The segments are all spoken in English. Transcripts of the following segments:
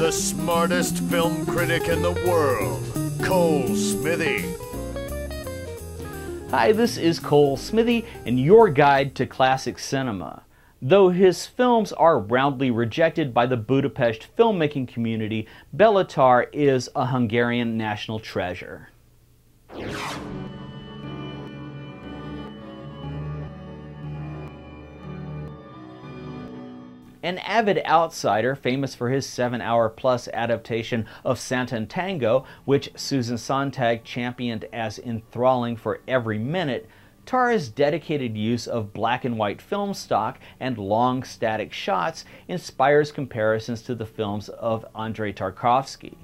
the smartest film critic in the world, Cole Smithy. Hi, this is Cole Smithy and your guide to classic cinema. Though his films are roundly rejected by the Budapest filmmaking community, Belatar is a Hungarian national treasure. An avid outsider, famous for his seven hour plus adaptation of Tango*, which Susan Sontag championed as enthralling for every minute, Tara's dedicated use of black and white film stock and long static shots inspires comparisons to the films of Andrei Tarkovsky.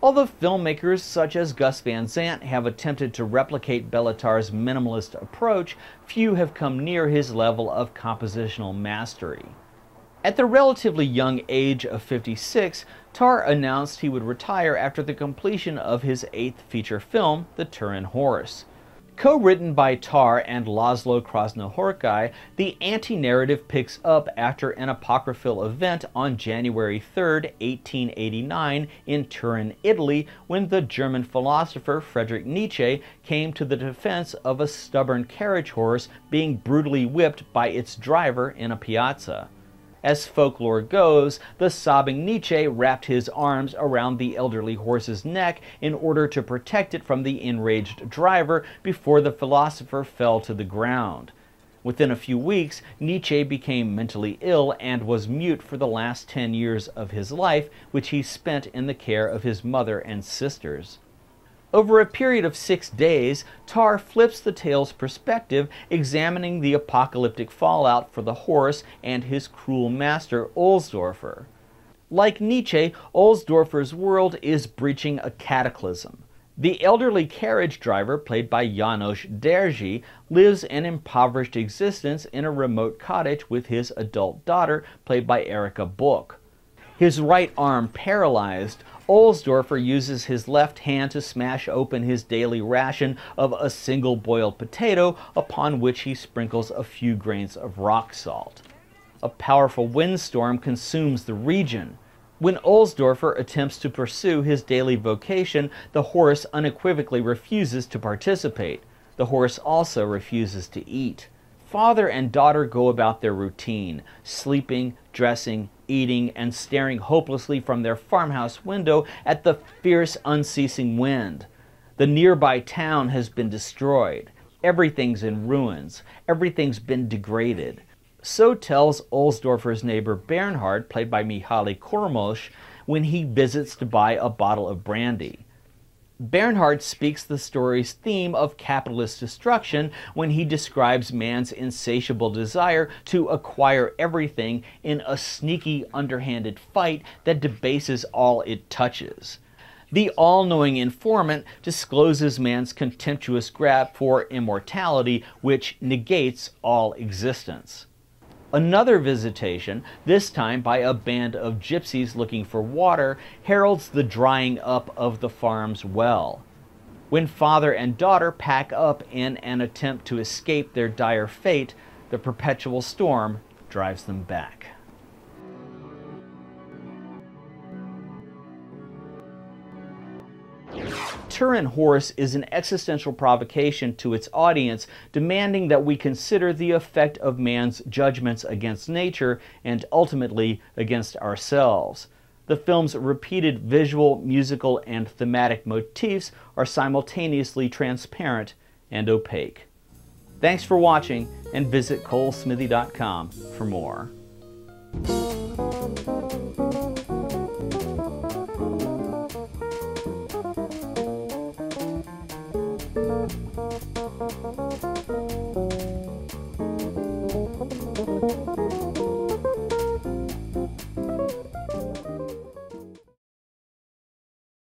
Although filmmakers such as Gus Van Sant have attempted to replicate Bellatar's minimalist approach, few have come near his level of compositional mastery. At the relatively young age of 56, Tarr announced he would retire after the completion of his eighth feature film, The Turin Horse*, Co-written by Tarr and Laszlo Krasnohorkai, the anti-narrative picks up after an apocryphal event on January 3, 1889 in Turin, Italy, when the German philosopher Friedrich Nietzsche came to the defense of a stubborn carriage horse being brutally whipped by its driver in a piazza. As folklore goes, the sobbing Nietzsche wrapped his arms around the elderly horse's neck in order to protect it from the enraged driver before the philosopher fell to the ground. Within a few weeks, Nietzsche became mentally ill and was mute for the last 10 years of his life, which he spent in the care of his mother and sisters. Over a period of six days, Tar flips the tale's perspective, examining the apocalyptic fallout for the horse and his cruel master, Olsdorfer. Like Nietzsche, Olsdorfer's world is breaching a cataclysm. The elderly carriage driver, played by Janos Derji, lives an impoverished existence in a remote cottage with his adult daughter, played by Erica Book. His right arm paralyzed, Olsdorfer uses his left hand to smash open his daily ration of a single boiled potato upon which he sprinkles a few grains of rock salt. A powerful windstorm consumes the region. When Olsdorfer attempts to pursue his daily vocation, the horse unequivocally refuses to participate. The horse also refuses to eat father and daughter go about their routine, sleeping, dressing, eating, and staring hopelessly from their farmhouse window at the fierce, unceasing wind. The nearby town has been destroyed. Everything's in ruins. Everything's been degraded. So tells Olsdorfer's neighbor Bernhard, played by Mihaly Kormosh, when he visits to buy a bottle of brandy. Bernhardt speaks the story's theme of capitalist destruction when he describes man's insatiable desire to acquire everything in a sneaky, underhanded fight that debases all it touches. The all knowing informant discloses man's contemptuous grab for immortality, which negates all existence. Another visitation, this time by a band of gypsies looking for water, heralds the drying up of the farm's well. When father and daughter pack up in an attempt to escape their dire fate, the perpetual storm drives them back. Turin Horse is an existential provocation to its audience, demanding that we consider the effect of man's judgments against nature and ultimately against ourselves. The film's repeated visual, musical, and thematic motifs are simultaneously transparent and opaque. Thanks for watching and visit colesmithy.com for more. thank you